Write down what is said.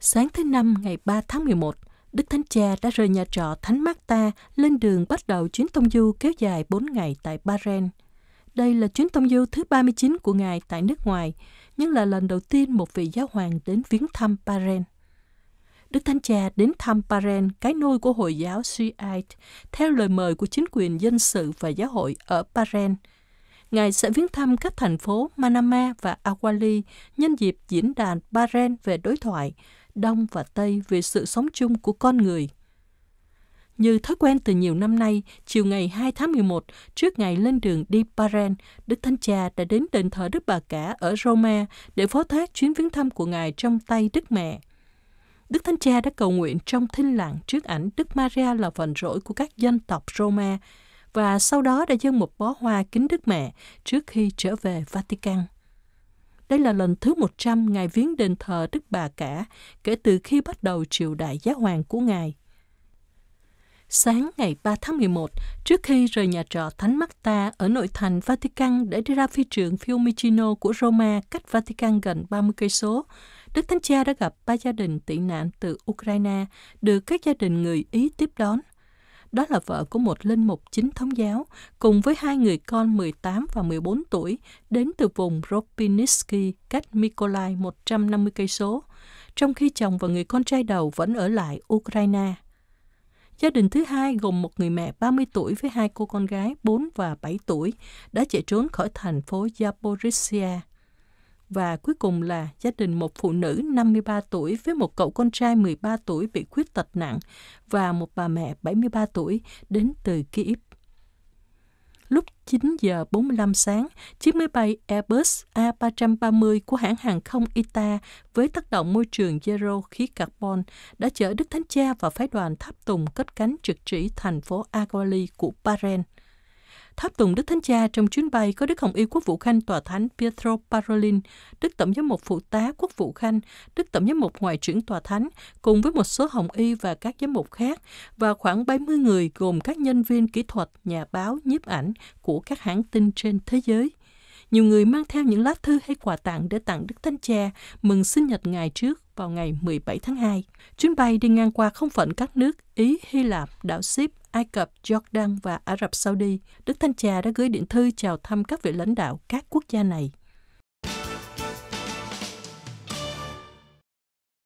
Sáng thứ Năm ngày 3 tháng 11, Đức Thánh Cha đã rời nhà trọ Thánh Marta lên đường bắt đầu chuyến tông du kéo dài 4 ngày tại Bahrain. Đây là chuyến tông du thứ 39 của Ngài tại nước ngoài, nhưng là lần đầu tiên một vị giáo hoàng đến viếng thăm Bahrain. Đức Thánh Cha đến thăm Bahrain, cái nôi của Hồi giáo Shiite, theo lời mời của chính quyền dân sự và giáo hội ở Bahrain. Ngài sẽ viếng thăm các thành phố Manama và Awali nhân dịp diễn đàn Bahrain về đối thoại – Đông và Tây về sự sống chung của con người. Như thói quen từ nhiều năm nay, chiều ngày 2 tháng 11, trước ngày lên đường đi Paren, Đức Thánh Cha đã đến đền thờ Đức Bà Cả ở Roma để phó thác chuyến viếng thăm của Ngài trong tay Đức Mẹ. Đức Thánh Cha đã cầu nguyện trong thinh lặng trước ảnh Đức Maria là phần rỗi của các dân tộc Roma và sau đó đã dâng một bó hoa kính Đức Mẹ trước khi trở về Vatican. Đây là lần thứ 100 Ngài viếng đền thờ Đức Bà Cả kể từ khi bắt đầu triều đại giá hoàng của Ngài. Sáng ngày 3 tháng 11, trước khi rời nhà trọ Thánh Marta ở nội thành Vatican để đi ra phi trường Fiumicino của Roma cách Vatican gần 30 cây số, Đức Thánh Cha đã gặp ba gia đình tị nạn từ Ukraine được các gia đình người Ý tiếp đón – đó là vợ của một linh mục chính thống giáo, cùng với hai người con 18 và 14 tuổi đến từ vùng Ropiniski cách Mykolaiv 150 cây số, trong khi chồng và người con trai đầu vẫn ở lại Ukraine. Gia đình thứ hai gồm một người mẹ 30 tuổi với hai cô con gái 4 và 7 tuổi đã chạy trốn khỏi thành phố Zaporizhia và cuối cùng là gia đình một phụ nữ 53 tuổi với một cậu con trai 13 tuổi bị khuyết tật nặng và một bà mẹ 73 tuổi đến từ Kyiv. Lúc 9 giờ 45 sáng, chiếc máy bay Airbus A330 của hãng hàng không ITA với tác động môi trường zero khí carbon đã chở Đức Thánh Cha và phái đoàn tháp tùng cất cánh trực chỉ thành phố Agali của Bahrain – tháp tùng Đức Thánh Cha trong chuyến bay có Đức Hồng Y Quốc vụ Khanh Tòa Thánh Pietro Parolin, Đức Tổng giám mục Phụ tá Quốc vụ Khanh, Đức Tổng giám mục Ngoại trưởng Tòa Thánh, cùng với một số Hồng Y và các giám mục khác, và khoảng 70 người gồm các nhân viên kỹ thuật, nhà báo, nhiếp ảnh của các hãng tin trên thế giới. Nhiều người mang theo những lá thư hay quà tặng để tặng Đức Thánh Cha mừng sinh nhật ngày trước vào ngày 17 tháng 2. Chuyến bay đi ngang qua không phận các nước Ý, Hy Lạp, đảo Ship, Ai Cập, Jordan và Ả Rập Saudi. Đức Thánh Cha đã gửi điện thư chào thăm các vị lãnh đạo các quốc gia này.